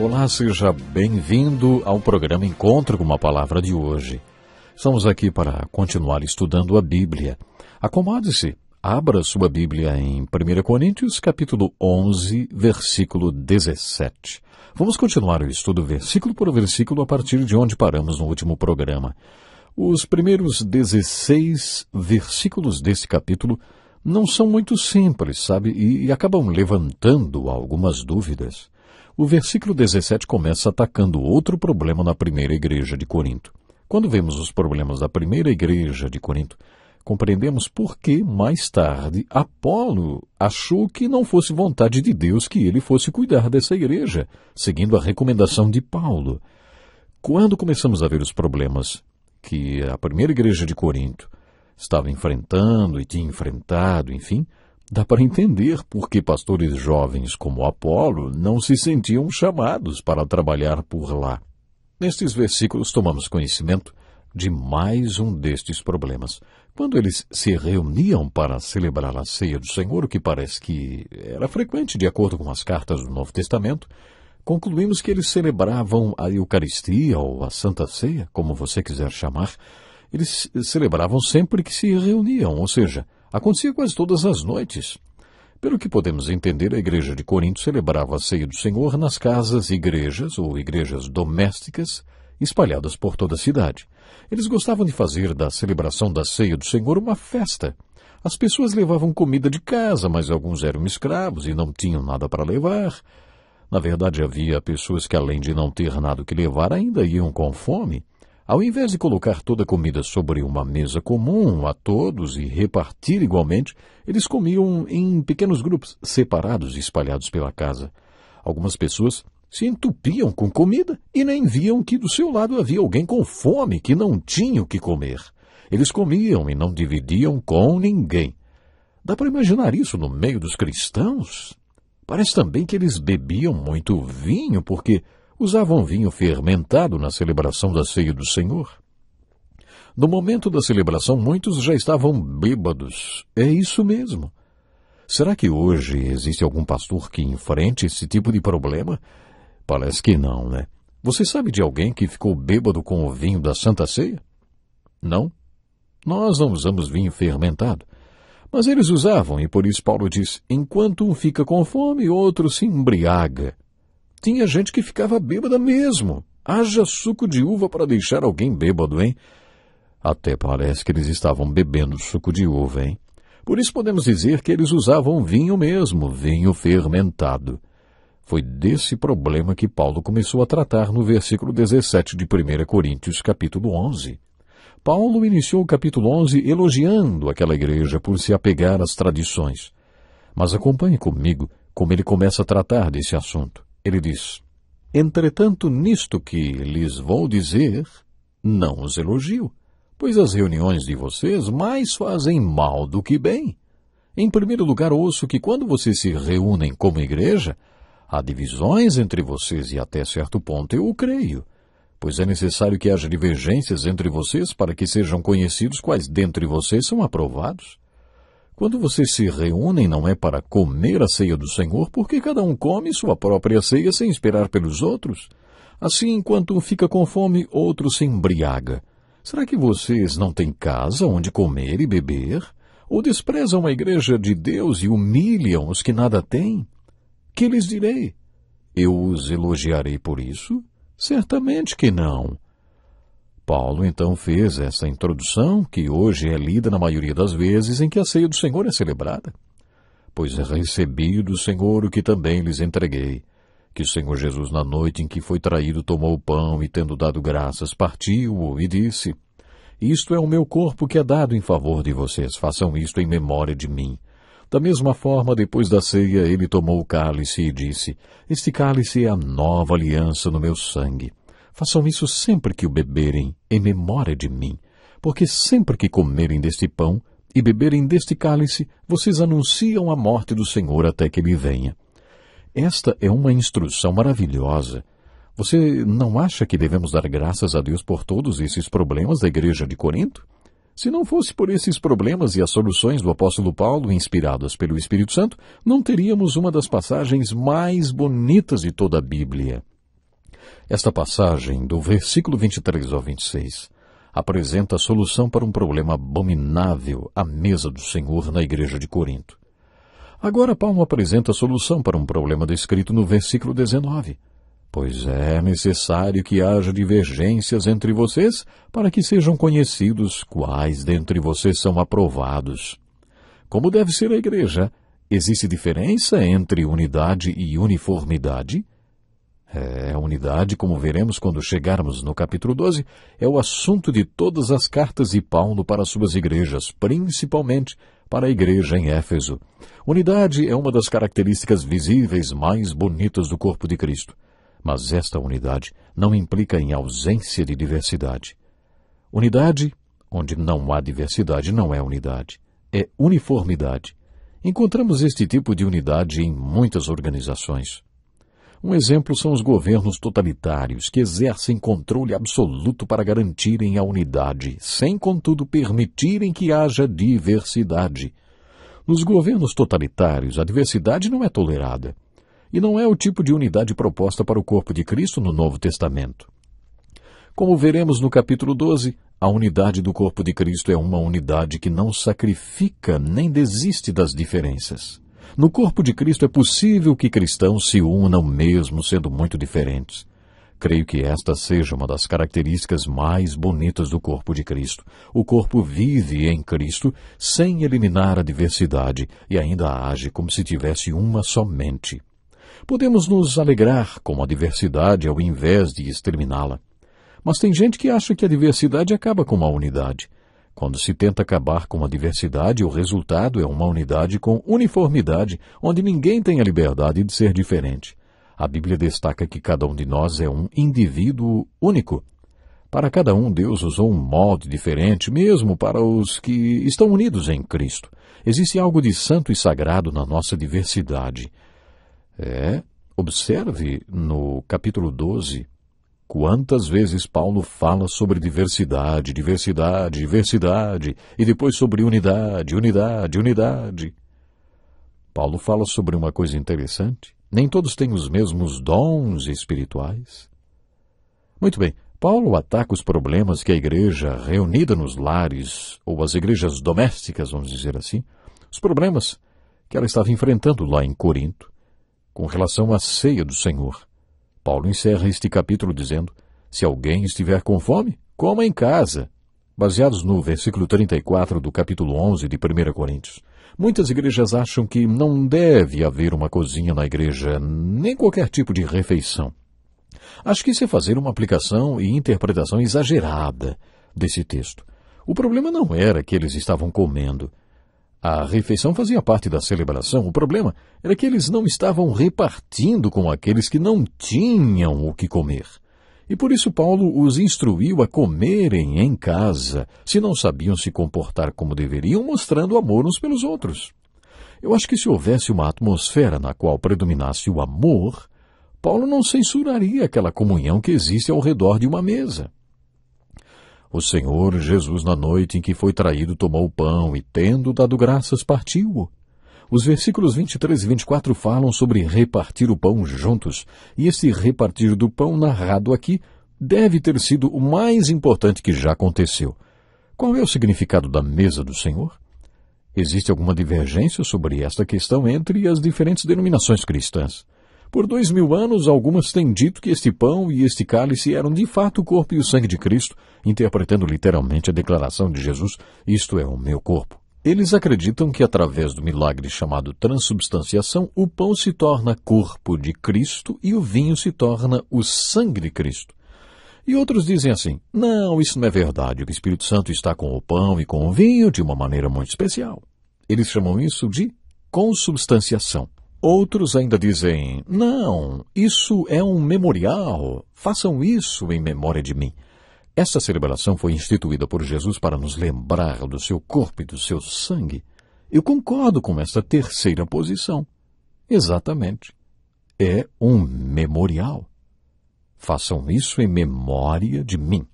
Olá, seja bem-vindo ao programa Encontro com uma Palavra de hoje. Estamos aqui para continuar estudando a Bíblia. Acomode-se, abra sua Bíblia em 1 Coríntios, capítulo 11, versículo 17. Vamos continuar o estudo versículo por versículo a partir de onde paramos no último programa. Os primeiros 16 versículos desse capítulo não são muito simples, sabe? E, e acabam levantando algumas dúvidas. O versículo 17 começa atacando outro problema na primeira igreja de Corinto. Quando vemos os problemas da primeira igreja de Corinto, compreendemos por que, mais tarde, Apolo achou que não fosse vontade de Deus que ele fosse cuidar dessa igreja, seguindo a recomendação de Paulo. Quando começamos a ver os problemas que a primeira igreja de Corinto estava enfrentando e tinha enfrentado, enfim, Dá para entender por que pastores jovens como Apolo não se sentiam chamados para trabalhar por lá. Nestes versículos tomamos conhecimento de mais um destes problemas. Quando eles se reuniam para celebrar a ceia do Senhor, o que parece que era frequente de acordo com as cartas do Novo Testamento, concluímos que eles celebravam a Eucaristia ou a Santa Ceia, como você quiser chamar. Eles celebravam sempre que se reuniam, ou seja, acontecia quase todas as noites. Pelo que podemos entender, a igreja de Corinto celebrava a ceia do Senhor nas casas, igrejas ou igrejas domésticas espalhadas por toda a cidade. Eles gostavam de fazer da celebração da ceia do Senhor uma festa. As pessoas levavam comida de casa, mas alguns eram escravos e não tinham nada para levar. Na verdade, havia pessoas que, além de não ter nada que levar, ainda iam com fome. Ao invés de colocar toda a comida sobre uma mesa comum a todos e repartir igualmente, eles comiam em pequenos grupos separados e espalhados pela casa. Algumas pessoas se entupiam com comida e nem viam que do seu lado havia alguém com fome que não tinha o que comer. Eles comiam e não dividiam com ninguém. Dá para imaginar isso no meio dos cristãos? Parece também que eles bebiam muito vinho, porque usavam vinho fermentado na celebração da ceia do Senhor. No momento da celebração, muitos já estavam bêbados. É isso mesmo. Será que hoje existe algum pastor que enfrente esse tipo de problema? Parece que não, né? Você sabe de alguém que ficou bêbado com o vinho da Santa Ceia? Não. Nós não usamos vinho fermentado. Mas eles usavam, e por isso Paulo diz: enquanto um fica com fome, outro se embriaga. Tinha gente que ficava bêbada mesmo. Haja suco de uva para deixar alguém bêbado, hein? Até parece que eles estavam bebendo suco de uva, hein? Por isso podemos dizer que eles usavam vinho mesmo, vinho fermentado. Foi desse problema que Paulo começou a tratar no versículo 17 de 1 Coríntios, capítulo 11. Paulo iniciou o capítulo 11 elogiando aquela igreja por se apegar às tradições. Mas acompanhe comigo como ele começa a tratar desse assunto. Ele diz: Entretanto, nisto que lhes vou dizer, não os elogio, pois as reuniões de vocês mais fazem mal do que bem. Em primeiro lugar, ouço que quando vocês se reúnem como igreja, há divisões entre vocês e até certo ponto eu o creio, pois é necessário que haja divergências entre vocês para que sejam conhecidos quais dentre vocês são aprovados. Quando vocês se reúnem, não é para comer a ceia do Senhor, porque cada um come sua própria ceia sem esperar pelos outros. Assim, enquanto um fica com fome, outro se embriaga. Será que vocês não têm casa onde comer e beber? Ou desprezam a igreja de Deus e humilham os que nada têm? Que lhes direi? Eu os elogiarei por isso? Certamente que não. Paulo então fez essa introdução, que hoje é lida na maioria das vezes em que a ceia do Senhor é celebrada. Pois recebi do Senhor o que também lhes entreguei. Que o Senhor Jesus, na noite em que foi traído, tomou o pão e, tendo dado graças, partiu-o e disse: Isto é o meu corpo que é dado em favor de vocês, façam isto em memória de mim. Da mesma forma, depois da ceia, ele tomou o cálice e disse: Este cálice é a nova aliança no meu sangue. Façam isso sempre que o beberem, em memória de mim, porque sempre que comerem deste pão e beberem deste cálice, vocês anunciam a morte do Senhor até que ele venha. Esta é uma instrução maravilhosa. Você não acha que devemos dar graças a Deus por todos esses problemas da igreja de Corinto? Se não fosse por esses problemas e as soluções do apóstolo Paulo, inspiradas pelo Espírito Santo, não teríamos uma das passagens mais bonitas de toda a Bíblia. Esta passagem, do versículo 23 ao 26, apresenta a solução para um problema abominável à mesa do Senhor na igreja de Corinto. Agora Paulo apresenta a solução para um problema descrito no versículo 19. Pois é necessário que haja divergências entre vocês para que sejam conhecidos quais dentre vocês são aprovados. Como deve ser a igreja? Existe diferença entre unidade e uniformidade? É, a unidade, como veremos quando chegarmos no capítulo 12, é o assunto de todas as cartas de Paulo para suas igrejas, principalmente para a igreja em Éfeso. Unidade é uma das características visíveis mais bonitas do corpo de Cristo. Mas esta unidade não implica em ausência de diversidade. Unidade, onde não há diversidade, não é unidade, é uniformidade. Encontramos este tipo de unidade em muitas organizações. Um exemplo são os governos totalitários, que exercem controle absoluto para garantirem a unidade, sem, contudo, permitirem que haja diversidade. Nos governos totalitários, a diversidade não é tolerada. E não é o tipo de unidade proposta para o corpo de Cristo no Novo Testamento. Como veremos no capítulo 12, a unidade do corpo de Cristo é uma unidade que não sacrifica nem desiste das diferenças. No corpo de Cristo é possível que cristãos se unam mesmo sendo muito diferentes. Creio que esta seja uma das características mais bonitas do corpo de Cristo. O corpo vive em Cristo sem eliminar a diversidade e ainda age como se tivesse uma só mente. Podemos nos alegrar com a diversidade ao invés de exterminá-la. Mas tem gente que acha que a diversidade acaba com a unidade. Quando se tenta acabar com a diversidade, o resultado é uma unidade com uniformidade, onde ninguém tem a liberdade de ser diferente. A Bíblia destaca que cada um de nós é um indivíduo único. Para cada um, Deus usou um molde diferente, mesmo para os que estão unidos em Cristo. Existe algo de santo e sagrado na nossa diversidade. É, observe no capítulo 12, Quantas vezes Paulo fala sobre diversidade, diversidade, diversidade, e depois sobre unidade, unidade, unidade. Paulo fala sobre uma coisa interessante. Nem todos têm os mesmos dons espirituais. Muito bem, Paulo ataca os problemas que a igreja reunida nos lares, ou as igrejas domésticas, vamos dizer assim, os problemas que ela estava enfrentando lá em Corinto, com relação à ceia do Senhor. Paulo encerra este capítulo dizendo: Se alguém estiver com fome, coma em casa. Baseados no versículo 34 do capítulo 11 de 1 Coríntios. Muitas igrejas acham que não deve haver uma cozinha na igreja, nem qualquer tipo de refeição. Acho que isso é fazer uma aplicação e interpretação exagerada desse texto. O problema não era que eles estavam comendo, a refeição fazia parte da celebração. O problema era que eles não estavam repartindo com aqueles que não tinham o que comer. E por isso Paulo os instruiu a comerem em casa, se não sabiam se comportar como deveriam, mostrando amor uns pelos outros. Eu acho que se houvesse uma atmosfera na qual predominasse o amor, Paulo não censuraria aquela comunhão que existe ao redor de uma mesa. O Senhor Jesus, na noite em que foi traído, tomou o pão e, tendo dado graças, partiu-o. Os versículos 23 e 24 falam sobre repartir o pão juntos, e esse repartir do pão narrado aqui deve ter sido o mais importante que já aconteceu. Qual é o significado da mesa do Senhor? Existe alguma divergência sobre esta questão entre as diferentes denominações cristãs. Por dois mil anos, algumas têm dito que este pão e este cálice eram de fato o corpo e o sangue de Cristo, interpretando literalmente a declaração de Jesus: Isto é o meu corpo. Eles acreditam que, através do milagre chamado transubstanciação, o pão se torna corpo de Cristo e o vinho se torna o sangue de Cristo. E outros dizem assim: não, isso não é verdade, o Espírito Santo está com o pão e com o vinho de uma maneira muito especial. Eles chamam isso de consubstanciação. Outros ainda dizem: não, isso é um memorial, façam isso em memória de mim. Essa celebração foi instituída por Jesus para nos lembrar do seu corpo e do seu sangue. Eu concordo com essa terceira posição. Exatamente. É um memorial. Façam isso em memória de mim.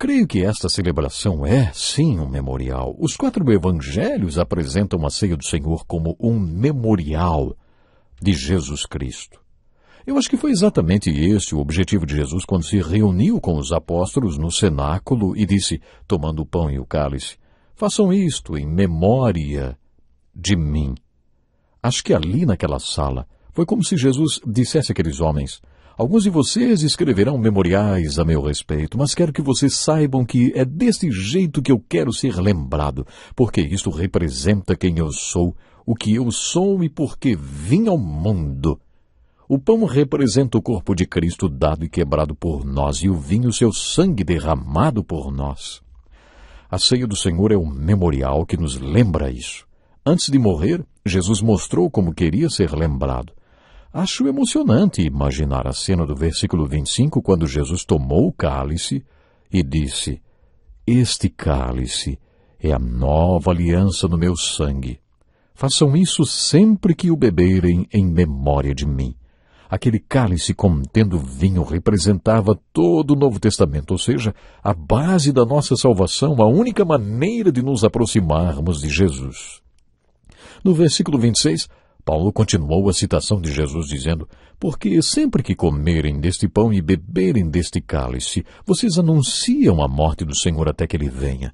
Creio que esta celebração é, sim, um memorial. Os quatro evangelhos apresentam a ceia do Senhor como um memorial de Jesus Cristo. Eu acho que foi exatamente esse o objetivo de Jesus quando se reuniu com os apóstolos no cenáculo e disse, tomando o pão e o cálice, façam isto em memória de mim. Acho que ali naquela sala foi como se Jesus dissesse àqueles homens, Alguns de vocês escreverão memoriais a meu respeito, mas quero que vocês saibam que é desse jeito que eu quero ser lembrado, porque isto representa quem eu sou, o que eu sou e por que vim ao mundo. O pão representa o corpo de Cristo dado e quebrado por nós, e o vinho, seu sangue derramado por nós. A ceia do Senhor é um memorial que nos lembra isso. Antes de morrer, Jesus mostrou como queria ser lembrado. Acho emocionante imaginar a cena do versículo 25 quando Jesus tomou o cálice e disse: Este cálice é a nova aliança no meu sangue. Façam isso sempre que o beberem em memória de mim. Aquele cálice contendo vinho representava todo o Novo Testamento, ou seja, a base da nossa salvação, a única maneira de nos aproximarmos de Jesus. No versículo 26, Paulo continuou a citação de Jesus dizendo: Porque sempre que comerem deste pão e beberem deste cálice, vocês anunciam a morte do Senhor até que ele venha.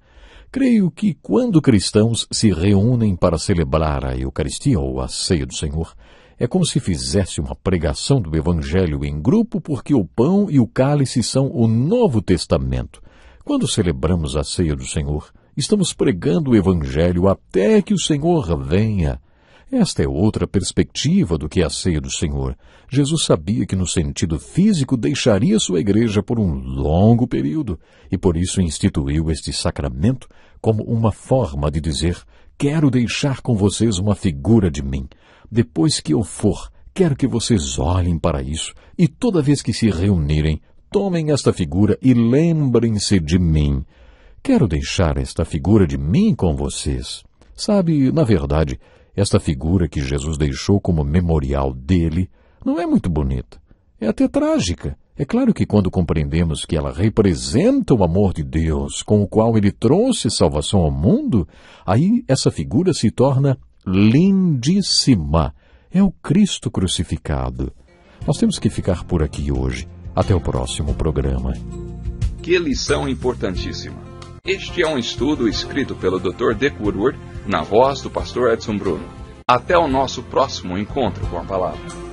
Creio que quando cristãos se reúnem para celebrar a Eucaristia ou a ceia do Senhor, é como se fizesse uma pregação do Evangelho em grupo, porque o pão e o cálice são o Novo Testamento. Quando celebramos a ceia do Senhor, estamos pregando o Evangelho até que o Senhor venha. Esta é outra perspectiva do que é a ceia do Senhor. Jesus sabia que, no sentido físico, deixaria sua igreja por um longo período e, por isso, instituiu este sacramento como uma forma de dizer: Quero deixar com vocês uma figura de mim. Depois que eu for, quero que vocês olhem para isso e, toda vez que se reunirem, tomem esta figura e lembrem-se de mim. Quero deixar esta figura de mim com vocês. Sabe, na verdade, esta figura que Jesus deixou como memorial dele não é muito bonita. É até trágica. É claro que quando compreendemos que ela representa o amor de Deus, com o qual ele trouxe salvação ao mundo, aí essa figura se torna lindíssima. É o Cristo crucificado. Nós temos que ficar por aqui hoje. Até o próximo programa. Que lição importantíssima! Este é um estudo escrito pelo Dr. Dick Woodward, na voz do pastor Edson Bruno. Até o nosso próximo encontro com a palavra.